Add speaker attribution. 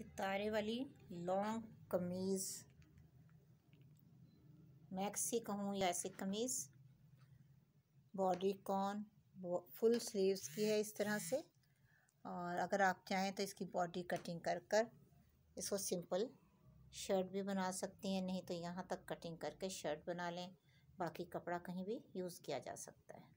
Speaker 1: सितारे वाली लॉन्ग कमीज़ मैक्सी कहूँ या ऐसी कमीज़ बॉडी कॉन फुल स्लीव्स की है इस तरह से और अगर आप चाहें तो इसकी बॉडी कटिंग कर कर इसको सिंपल शर्ट भी बना सकती हैं नहीं तो यहाँ तक कटिंग करके शर्ट बना लें बाकी कपड़ा कहीं भी यूज़ किया जा सकता है